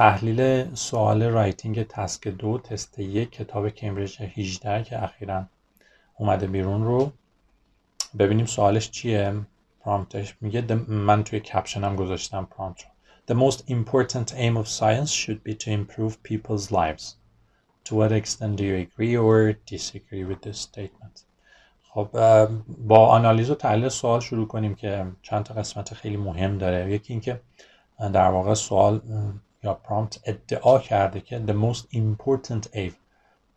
تحلیل سوال رایتینگ تسک دو تست یک کتاب کمبریج 18 که اخیرا اومده بیرون رو ببینیم سوالش چیه پرامپتش میگه من توی کپشنم گذاشتم پرامپت رو The most important aim of science should be to improve people's lives. To what extent do you agree or disagree with this statement? خب با آنالیز و تحلیل سوال شروع کنیم که چند تا قسمت خیلی مهم داره یکی اینکه در واقع سوال یا prompt ادعا کرده که the most important aim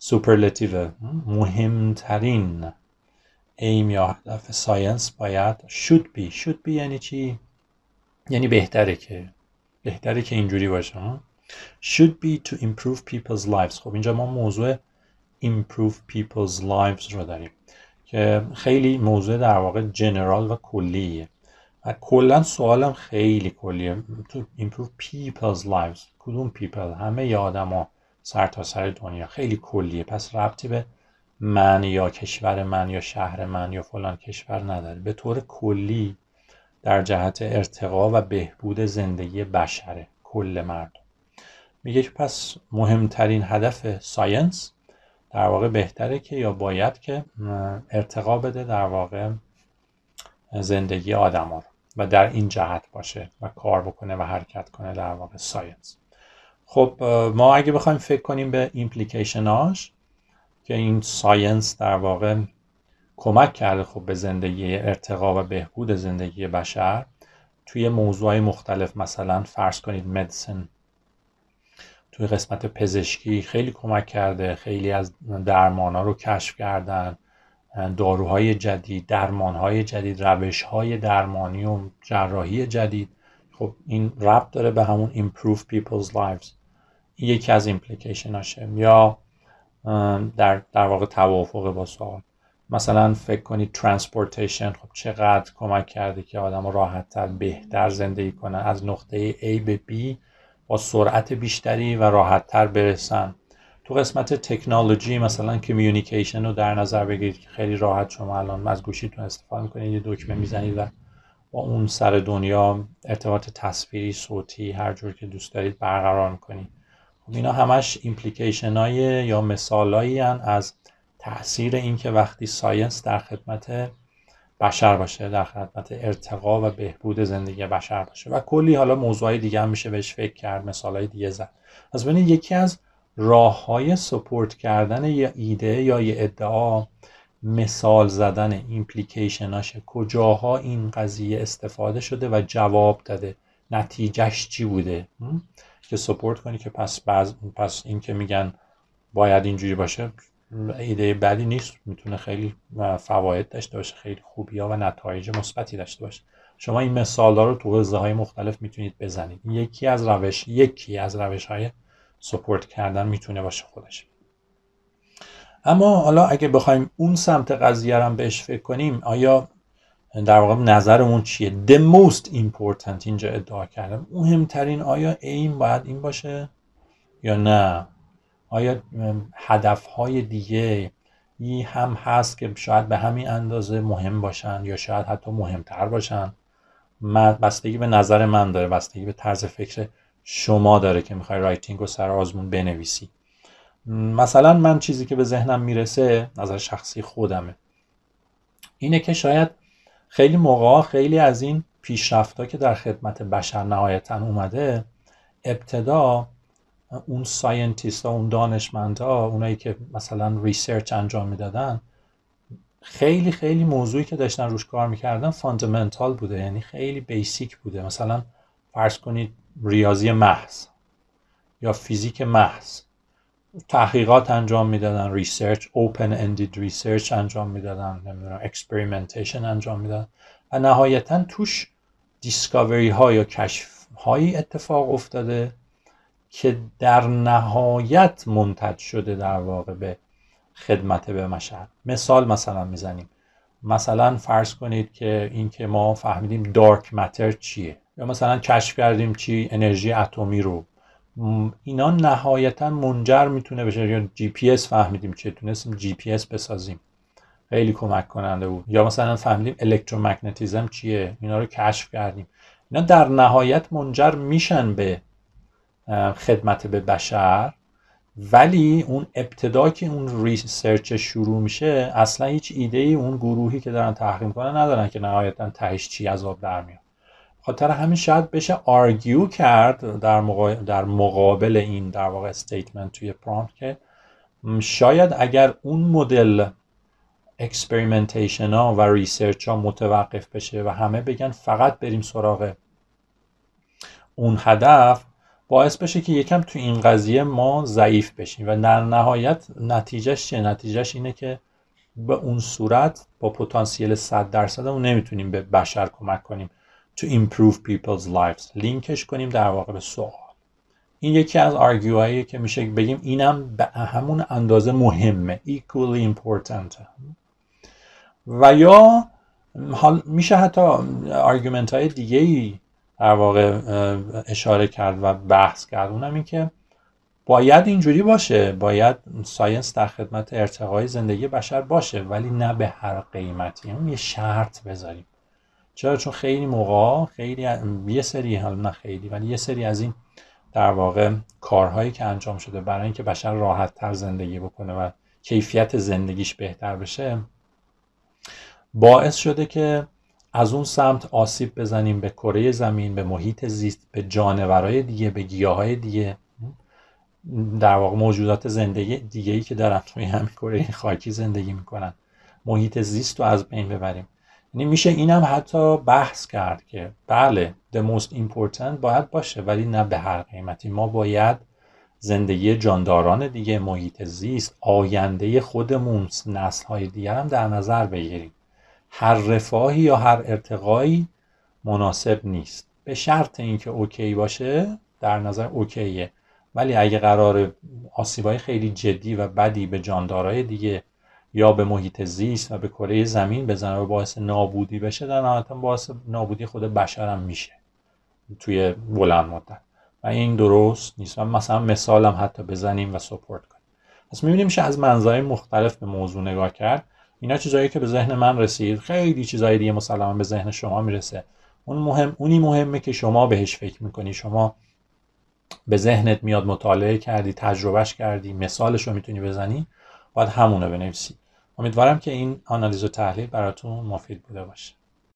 superlative مهمترین aim یا هدف ساینس باید should be should be یعنی چی؟ یعنی بهتره که بهتره که اینجوری باشه should be to improve people's lives خب اینجا ما موضوع improve people's lives رو داریم که خیلی موضوع در واقع جنرال و کلیه کلا سوالم خیلی کلیه تو improve people's lives کدوم people همه ی آدما سر تا سر دنیا خیلی کلیه پس ربطی به من یا کشور من یا شهر من یا فلان کشور نداره به طور کلی در جهت ارتقا و بهبود زندگی بشره کل مردم میگه که پس مهمترین هدف ساینس در واقع بهتره که یا باید که ارتقا بده در واقع زندگی آدما رو و در این جهت باشه و کار بکنه و حرکت کنه در واقع ساینس خب ما اگه بخوایم فکر کنیم به ایمپلیکیشناش که این ساینس در واقع کمک کرده خب به زندگی ارتقا و بهبود زندگی بشر توی موضوع مختلف مثلا فرض کنید مدیسن توی قسمت پزشکی خیلی کمک کرده خیلی از درمان ها رو کشف کردن داروهای جدید درمانهای جدید روشهای درمانی و جراحی جدید خب این ربط داره به همون improve people's lives یکی از ایمپلیکیشن هاشه یا در, در واقع توافق با سوال مثلا فکر کنید ترانسپورتیشن خب چقدر کمک کرده که آدم راحتتر بهتر زندگی کنن از نقطه A به B با سرعت بیشتری و راحت برسن تو قسمت تکنولوژی مثلا کمیونیکیشن رو در نظر بگیرید که خیلی راحت شما الان از گوشیتون استفاده میکنید یه دکمه میزنید و با اون سر دنیا ارتباط تصویری صوتی هر جور که دوست دارید برقرار میکنید خب اینا همش ایمپلیکیشن های یا مثالایی از تاثیر اینکه وقتی ساینس در خدمت بشر باشه در خدمت ارتقا و بهبود زندگی بشر باشه و کلی حالا موضوعی دیگه هم میشه بهش فکر کرد دیگه زد از یکی از راه های سپورت کردن یه ایده یا یه ادعا مثال زدن هاشه کجاها این قضیه استفاده شده و جواب داده نتیجهش چی بوده که سپورت کنی که پس, اینکه پس این که میگن باید اینجوری باشه ایده بدی نیست میتونه خیلی فواید داشته باشه خیلی خوبی ها و نتایج مثبتی داشته باشه شما این مثال ها رو تو حوزه های مختلف میتونید بزنید یکی از روش یکی از روش های سپورت کردن میتونه باشه خودش اما حالا اگه بخوایم اون سمت قضیه رو بهش فکر کنیم آیا در واقع نظرمون چیه the most important اینجا ادعا کردم مهمترین آیا این باید این باشه یا نه آیا هدفهای دیگه ای هم هست که شاید به همین اندازه مهم باشن یا شاید حتی مهمتر باشن بستگی به نظر من داره بستگی به طرز فکر شما داره که میخوای رایتینگ رو سر آزمون بنویسی مثلا من چیزی که به ذهنم میرسه نظر شخصی خودمه اینه که شاید خیلی موقع خیلی از این پیشرفت که در خدمت بشر نهایتا اومده ابتدا اون ساینتیست ها اون دانشمند ها اونایی که مثلا ریسرچ انجام میدادن خیلی خیلی موضوعی که داشتن روش کار میکردن فاندمنتال بوده یعنی خیلی بیسیک بوده مثلا فرض کنید ریاضی محض یا فیزیک محض تحقیقات انجام میدادن ریسرچ اوپن اندید ریسرچ انجام میدادن نمیدونم اکسپریمنتیشن انجام میدادن و نهایتا توش دیسکاوری ها یا کشف هایی اتفاق افتاده که در نهایت منتج شده در واقع به خدمت به مشهد مثال مثلا میزنیم مثلا فرض کنید که اینکه ما فهمیدیم دارک متر چیه یا مثلا کشف کردیم چی انرژی اتمی رو اینا نهایتا منجر میتونه بشه یا جی پی اس فهمیدیم چه تونستیم جی پی اس بسازیم خیلی کمک کننده بود یا مثلا فهمیدیم الکترومگنتیزم چیه اینا رو کشف کردیم اینا در نهایت منجر میشن به خدمت به بشر ولی اون ابتدا که اون ریسرچ شروع میشه اصلا هیچ ایده ای اون گروهی که دارن تحقیم کنن ندارن که نهایتا تهش چی عذاب در میاد خاطر همین شاید بشه آرگیو کرد در, در مقابل این در واقع استیتمنت توی پرامپت که شاید اگر اون مدل اکسپریمنتیشن ها و ریسرچ ها متوقف بشه و همه بگن فقط بریم سراغ اون هدف باعث بشه که یکم تو این قضیه ما ضعیف بشیم و در نهایت نتیجهش چه نتیجهش اینه که به اون صورت با پتانسیل 100 درصد اون نمیتونیم به بشر کمک کنیم to improve people's lives لینکش کنیم در واقع به سوال این یکی از آرگیوهاییه که میشه بگیم اینم به همون اندازه مهمه equally important و یا میشه حتی آرگومنت های دیگه ای در واقع اشاره کرد و بحث کرد اونم این که باید اینجوری باشه باید ساینس در خدمت ارتقای زندگی بشر باشه ولی نه به هر قیمتی اون یه شرط بذاریم چرا چون خیلی موقع خیلی یه سری حالا نه خیلی ولی یه سری از این در واقع کارهایی که انجام شده برای اینکه بشر راحت تر زندگی بکنه و کیفیت زندگیش بهتر بشه باعث شده که از اون سمت آسیب بزنیم به کره زمین به محیط زیست به جانورهای دیگه به گیاهای دیگه در واقع موجودات زندگی دیگه ای که دارن توی همین کره خاکی زندگی میکنن محیط زیست رو از بین ببریم یعنی میشه اینم حتی بحث کرد که بله the most important باید باشه ولی نه به هر قیمتی ما باید زندگی جانداران دیگه محیط زیست آینده خودمون نسل های دیگر هم در نظر بگیریم هر رفاهی یا هر ارتقایی مناسب نیست به شرط اینکه اوکی باشه در نظر اوکیه ولی اگه قرار آسیبای خیلی جدی و بدی به جاندارای دیگه یا به محیط زیست و به کره زمین بزنه و باعث نابودی بشه در نهایت باعث نابودی خود بشرم میشه توی بلند مدت و این درست نیست و مثلا مثالم حتی بزنیم و سپورت کنیم پس میبینیم میشه از منظرهای مختلف به موضوع نگاه کرد اینا چیزایی که به ذهن من رسید خیلی چیزایی دیگه مسلما به ذهن شما میرسه اون مهم اونی مهمه که شما بهش فکر میکنی شما به ذهنت میاد مطالعه کردی تجربهش کردی مثالش رو میتونی بزنی باید همون رو بنویسید امیدوارم که این آنالیز و تحلیل براتون مفید بوده باشه